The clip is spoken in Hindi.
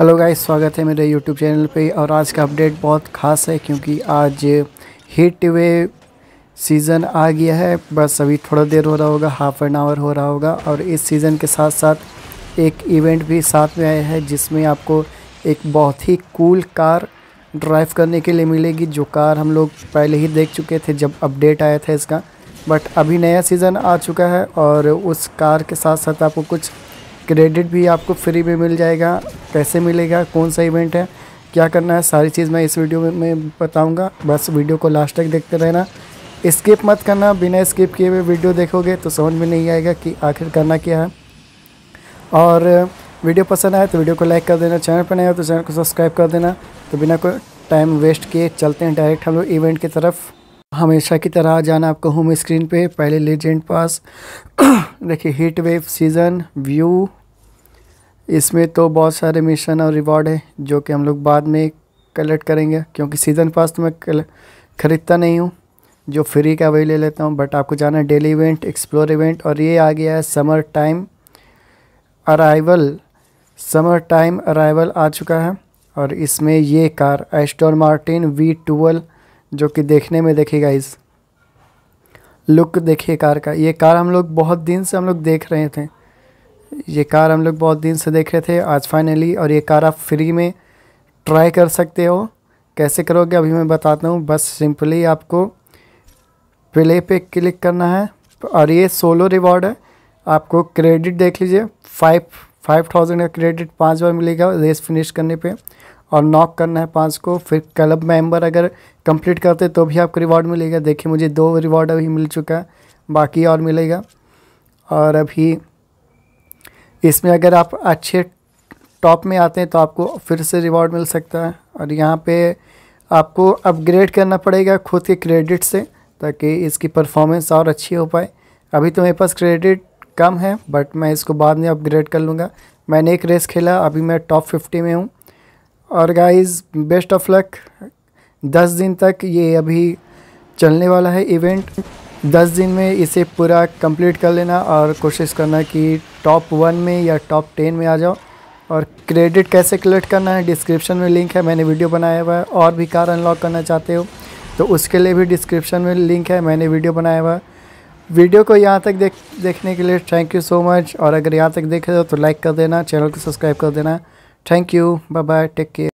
हेलो गाइस स्वागत है मेरे यूट्यूब चैनल पे और आज का अपडेट बहुत खास है क्योंकि आज हीट वे सीज़न आ गया है बस अभी थोड़ा देर हो रहा होगा हाफ एन आवर हो रहा होगा और इस सीज़न के साथ साथ एक इवेंट भी साथ में आया है जिसमें आपको एक बहुत ही कूल कार ड्राइव करने के लिए मिलेगी जो कार हम लोग पहले ही देख चुके थे जब अपडेट आया था इसका बट अभी नया सीज़न आ चुका है और उस कार के साथ साथ आपको कुछ क्रेडिट भी आपको फ्री में मिल जाएगा कैसे मिलेगा कौन सा इवेंट है क्या करना है सारी चीज़ मैं इस वीडियो में बताऊँगा बस वीडियो को लास्ट तक देखते रहना स्किप मत करना बिना स्किप किए हुए वीडियो देखोगे तो समझ में नहीं आएगा कि आखिर करना क्या है और वीडियो पसंद आए तो वीडियो को लाइक कर देना चैनल पर नया हो तो चैनल को सब्सक्राइब कर देना तो बिना कोई टाइम वेस्ट किए चलते हैं डायरेक्ट हम लोग इवेंट की तरफ हमेशा की तरह जाना आपको होम स्क्रीन पे पहले लेजेंड पास देखिए हीट वेव सीज़न व्यू इसमें तो बहुत सारे मिशन और रिवॉर्ड है जो कि हम लोग बाद में कलेक्ट करेंगे क्योंकि सीज़न पास तो मैं ख़रीदता नहीं हूँ जो फ्री का वही ले लेता हूँ बट आपको जाना है डेली इवेंट एक्सप्लोर इवेंट और ये आ गया है summer time arrival summer time arrival आ चुका है और इसमें ये car Aston Martin V twelve जो कि देखने में देखेगा इस लुक देखिए कार का ये कार हम लोग बहुत दिन से हम लोग देख रहे थे ये कार हम लोग बहुत दिन से देख रहे थे आज फाइनली और ये कार आप फ्री में ट्राई कर सकते हो कैसे करोगे अभी मैं बताता हूँ बस सिंपली आपको प्ले पे क्लिक करना है और ये सोलो रिवॉर्ड है आपको क्रेडिट देख लीजिए फाइव फाइव थाउजेंड का क्रेडिट पाँच बार मिलेगा रेस फिनिश करने पे और नॉक करना है पाँच को फिर क्लब मेंबर अगर कंप्लीट करते तो भी आपको रिवॉर्ड मिलेगा देखिए मुझे दो रिवॉर्ड अभी मिल चुका है बाकी और मिलेगा और अभी इसमें अगर आप अच्छे टॉप में आते हैं तो आपको फिर से रिवॉर्ड मिल सकता है और यहाँ पे आपको अपग्रेड करना पड़ेगा खुद के क्रेडिट से ताकि इसकी परफॉर्मेंस और अच्छी हो पाए अभी तो मेरे पास क्रेडिट कम है बट मैं इसको बाद में अपग्रेड कर लूँगा मैंने एक रेस खेला अभी मैं टॉप फिफ्टी में हूँ और गाइज बेस्ट ऑफ लक दस दिन तक ये अभी चलने वाला है इवेंट दस दिन में इसे पूरा कंप्लीट कर लेना और कोशिश करना कि टॉप वन में या टॉप टेन में आ जाओ और क्रेडिट कैसे कलेक्ट करना है डिस्क्रिप्शन में लिंक है मैंने वीडियो बनाया हुआ है और भी कार अनलॉक करना चाहते हो तो उसके लिए भी डिस्क्रिप्शन में लिंक है मैंने वीडियो बनाया हुआ है वीडियो को यहाँ तक देख देखने के लिए थैंक यू सो मच और अगर यहाँ तक देखे तो लाइक कर देना चैनल को सब्सक्राइब कर देना thank you bye bye take care